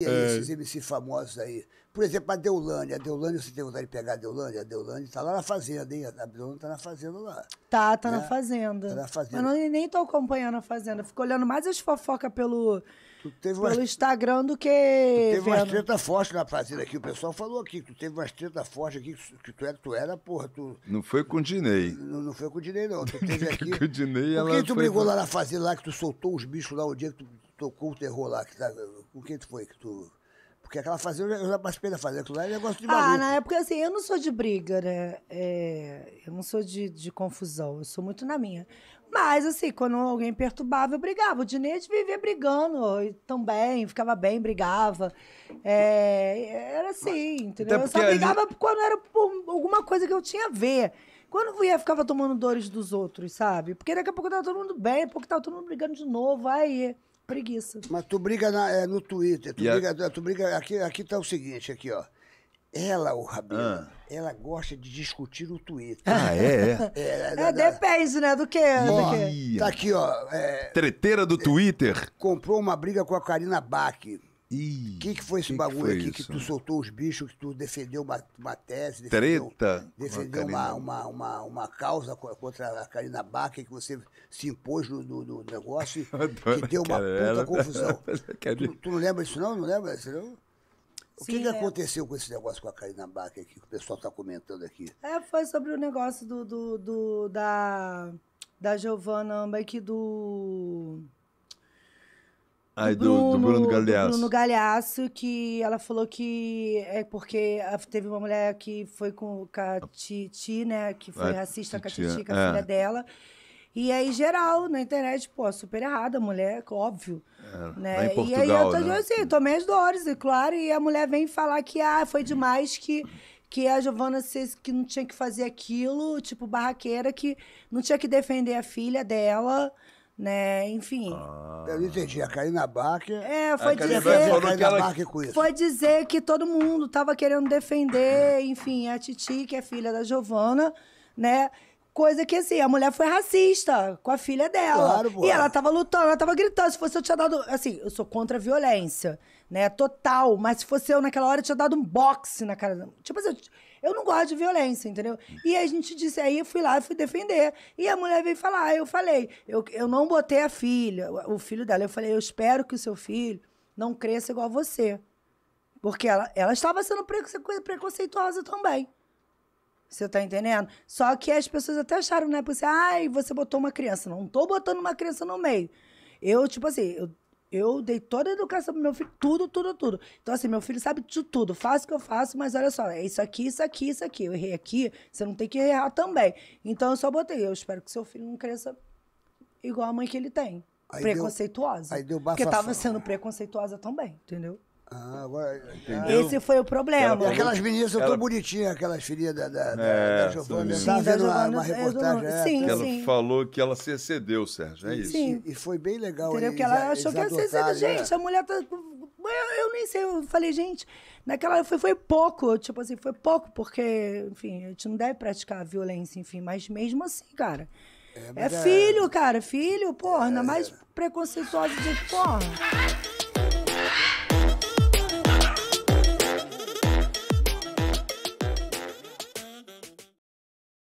É. Esses MC famosos aí. Por exemplo, a Deulane. A Deulane, você tem vontade de pegar a Deulane? A Deulane tá lá na fazenda, hein? A Deulane tá na fazenda lá. Tá, tá né? na fazenda. Tá na fazenda. eu nem tô acompanhando a fazenda. Fico olhando mais as fofocas pelo, pelo Instagram do que. Tu teve vendo. umas treta forte na fazenda aqui. O pessoal falou aqui. Tu teve umas treta forte aqui que tu era, tu era porra. Tu... Não foi com o Dinei. Não, não foi com o Dinei, não. Tu teve aqui. com o Dinei, Por que tu brigou lá na fazenda lá que tu soltou os bichos lá o dia que tu tocou o terror lá? Que tá com quem tu foi que tu. Porque aquela fazenda, eu já passei da fazenda, aquilo lá é negócio de ah, maluco. Ah, na época, assim, eu não sou de briga, né? É, eu não sou de, de confusão, eu sou muito na minha. Mas, assim, quando alguém perturbava, eu brigava. O Dinete vivia brigando também, ficava bem, brigava. É, era assim, entendeu? Eu só brigava gente... quando era por alguma coisa que eu tinha a ver. Quando eu ia, ficava tomando dores dos outros, sabe? Porque daqui a pouco tava todo mundo bem, daqui a pouco tava todo mundo brigando de novo, aí preguiça. Mas tu briga na, é, no Twitter, tu, yeah. briga, tu briga. Aqui, aqui tá o seguinte, aqui, ó. Ela, o Rabelo, ah. ela gosta de discutir no Twitter. Ah, é é. é? é, é, é, é depende, né? Do que? do que? Tá aqui, ó. É, Treteira do Twitter. Comprou uma briga com a Karina Bach. O que, que foi esse que bagulho que foi aqui isso? que tu soltou os bichos, que tu defendeu uma, uma tese? Defendeu, Treta? Defendeu uma, uma, uma, uma, causa contra a Karina Bach, que você se impôs no, no, no negócio, que deu uma puta confusão. tu, tu, não lembra disso não? Não lembra disso não? O Sim, que, que é. aconteceu com esse negócio com a Karina Bach aqui, que o pessoal está comentando aqui? É, foi sobre o negócio do, do, do da, da Giovanna Amba do Ai, do, Bruno, do Bruno Galhaço. Do Bruno Galhaço, que ela falou que é porque teve uma mulher que foi com, a Titi, né? Que foi a racista com a Titi, com a é. filha dela. E aí, geral, na internet, pô, super errada a mulher, óbvio. É, né? em Portugal, e aí eu tô, né? assim, tomei as dores, e é claro, e a mulher vem falar que ah, foi demais que que a Giovana que não tinha que fazer aquilo, tipo barraqueira, que não tinha que defender a filha dela né? Enfim. Ah. Eu entendi, a Karina Barker. É, foi é, dizer. ela... com isso. Foi dizer que todo mundo tava querendo defender, enfim, a Titi, que é filha da Giovana, né? coisa que, assim, a mulher foi racista com a filha dela. Claro, E ela tava lutando, ela tava gritando. Se fosse eu tinha dado. Assim, eu sou contra a violência, né? Total. Mas se fosse eu naquela hora, eu tinha dado um boxe na cara. Tipo assim, eu, não gosto de violência, entendeu? E a gente disse, aí eu fui lá e fui defender. E a mulher veio falar, eu falei, eu, eu não botei a filha, o, filho dela. Eu falei, eu espero que o seu filho não cresça igual você. Porque ela, ela estava sendo preconceituosa também. Você tá entendendo? Só que as pessoas até acharam, né? Porque, ai, você botou uma criança. Não tô botando uma criança no meio. Eu, tipo assim, eu, eu dei toda a educação pro meu filho, tudo, tudo, tudo. Então, assim, meu filho sabe de tudo. Faço o que eu faço, mas olha só, é isso aqui, isso aqui, isso aqui. Eu errei aqui, você não tem que errar também. Então, eu só botei. Eu espero que seu filho não cresça igual a mãe que ele tem. Aí preconceituosa. Deu, aí deu bafação. Porque tava sendo preconceituosa também, entendeu? Ah, agora, Entendeu? Esse foi o problema. E aquelas meninas são ela... tão bonitinhas, aquelas filhinhas da, da, é, da Sim, tá vendo uma, uma é reportagem? É, sim, ela sim. falou que ela se excedeu, Sérgio, é isso? Sim. E, foi bem legal. Entendeu? Porque ela achou que ia se excedeu. Né? Gente, a mulher tá... Eu, eu, nem sei, eu falei, gente, naquela foi, foi pouco, tipo assim, foi pouco, porque, enfim, a gente não deve praticar violência, enfim, mas mesmo assim, cara. É, é, é filho, cara, filho, porra, é, ainda mais preconceituoso de porra.